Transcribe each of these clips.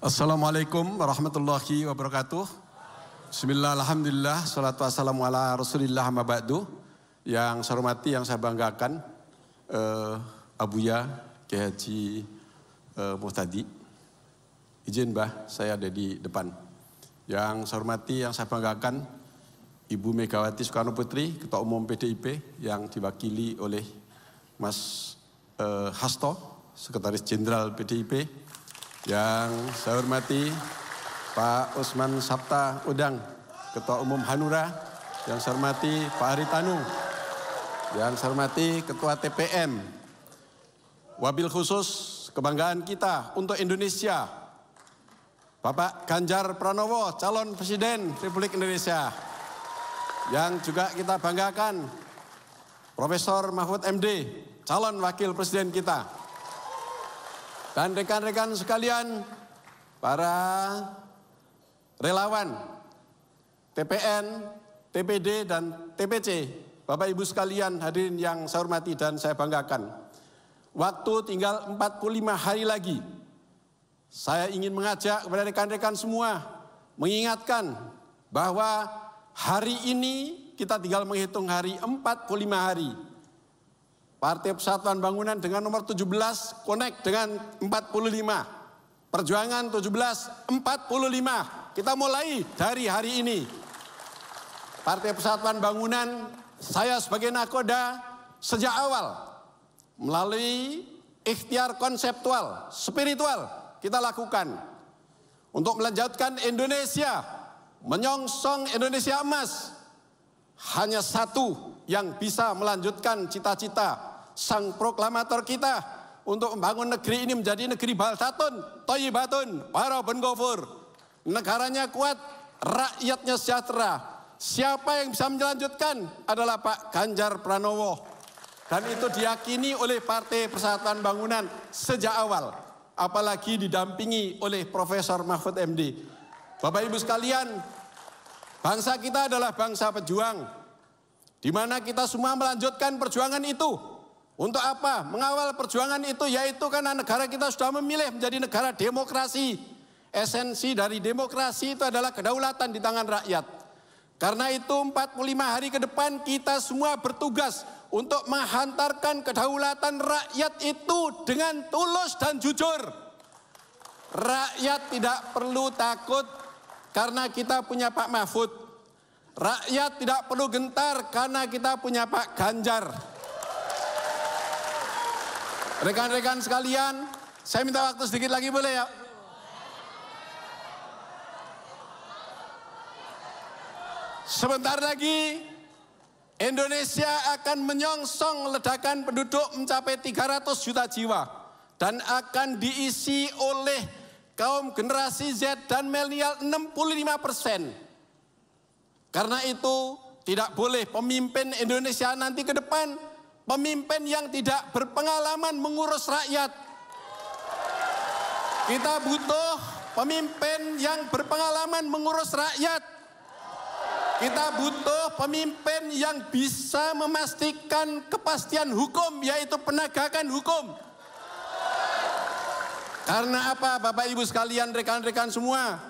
Assalamualaikum warahmatullahi wabarakatuh. Bismillah, alhamdulillah, salatu wassalamu ala rasulillah amma Yang saya hormati, yang saya banggakan, eh, Abuya Kiai Haji eh, Muhtadi. Izin bah, saya ada di depan. Yang saya hormati, yang saya banggakan, Ibu Megawati Soekarno Putri, Ketua Umum PDIP yang diwakili oleh Mas eh, Hasto, Sekretaris Jenderal PDIP yang saya hormati Pak Usman Sabta Udang, Ketua Umum Hanura. Yang saya hormati Pak Aritanu. Tanu. Yang saya hormati Ketua TPM. Wabil khusus kebanggaan kita untuk Indonesia. Bapak Ganjar Pranowo, calon Presiden Republik Indonesia. Yang juga kita banggakan, Profesor Mahfud MD, calon wakil presiden kita. Dan rekan-rekan sekalian, para relawan, TPN, TPD, dan TPC, Bapak Ibu sekalian hadirin yang saya hormati dan saya banggakan. Waktu tinggal 45 hari lagi. Saya ingin mengajak kepada rekan-rekan semua mengingatkan bahwa hari ini kita tinggal menghitung hari 45 hari Partai Persatuan Bangunan dengan nomor 17 connect dengan 45. Perjuangan 17 45. Kita mulai dari hari ini. Partai Persatuan Bangunan saya sebagai nakoda sejak awal melalui ikhtiar konseptual, spiritual kita lakukan untuk melanjutkan Indonesia, menyongsong Indonesia emas. Hanya satu yang bisa melanjutkan cita-cita sang proklamator kita untuk membangun negeri ini menjadi negeri balsatun, toyibatun, para bengkofur. Negaranya kuat, rakyatnya sejahtera. Siapa yang bisa melanjutkan adalah Pak Ganjar Pranowo. Dan itu diyakini oleh Partai Persatuan Bangunan sejak awal. Apalagi didampingi oleh Profesor Mahfud MD. Bapak Ibu sekalian, bangsa kita adalah bangsa pejuang. Di mana kita semua melanjutkan perjuangan itu untuk apa? Mengawal perjuangan itu yaitu karena negara kita sudah memilih menjadi negara demokrasi. Esensi dari demokrasi itu adalah kedaulatan di tangan rakyat. Karena itu 45 hari ke depan kita semua bertugas untuk menghantarkan kedaulatan rakyat itu dengan tulus dan jujur. Rakyat tidak perlu takut karena kita punya Pak Mahfud. Rakyat tidak perlu gentar karena kita punya Pak Ganjar. Rekan-rekan sekalian, saya minta waktu sedikit lagi boleh ya? Sebentar lagi Indonesia akan menyongsong ledakan penduduk mencapai 300 juta jiwa dan akan diisi oleh kaum generasi Z dan milenial 65 persen. Karena itu tidak boleh pemimpin Indonesia nanti ke depan pemimpin yang tidak berpengalaman mengurus rakyat. Kita butuh pemimpin yang berpengalaman mengurus rakyat. Kita butuh pemimpin yang bisa memastikan kepastian hukum, yaitu penegakan hukum. Karena apa, Bapak Ibu sekalian, rekan-rekan semua,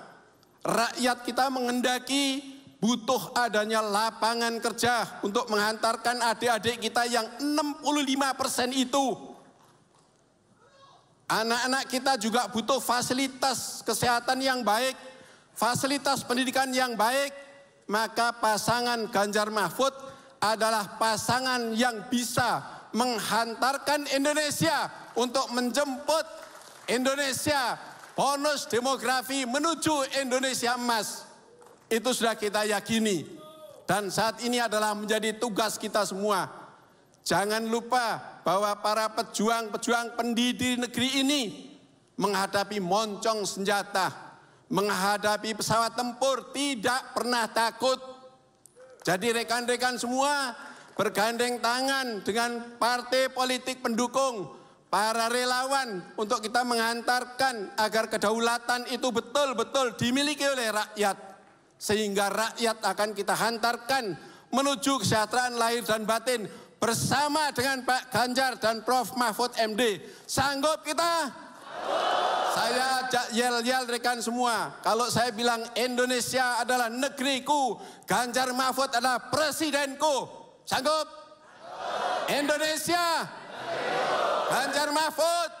rakyat kita mengendaki butuh adanya lapangan kerja untuk menghantarkan adik-adik kita yang 65% itu. Anak-anak kita juga butuh fasilitas kesehatan yang baik, fasilitas pendidikan yang baik, maka pasangan Ganjar Mahfud adalah pasangan yang bisa menghantarkan Indonesia untuk menjemput Indonesia bonus demografi menuju Indonesia emas. Itu sudah kita yakini. Dan saat ini adalah menjadi tugas kita semua. Jangan lupa bahwa para pejuang-pejuang pendiri negeri ini menghadapi moncong senjata, menghadapi pesawat tempur tidak pernah takut. Jadi rekan-rekan semua bergandeng tangan dengan partai politik pendukung, para relawan untuk kita menghantarkan agar kedaulatan itu betul-betul dimiliki oleh rakyat sehingga rakyat akan kita hantarkan menuju kesejahteraan lahir dan batin bersama dengan Pak Ganjar dan Prof. Mahfud MD. Sanggup kita? Saya ajak yel-yel rekan semua. Kalau saya bilang Indonesia adalah negeriku, Ganjar Mahfud adalah presidenku. Sanggup? Indonesia? Ganjar Mahfud?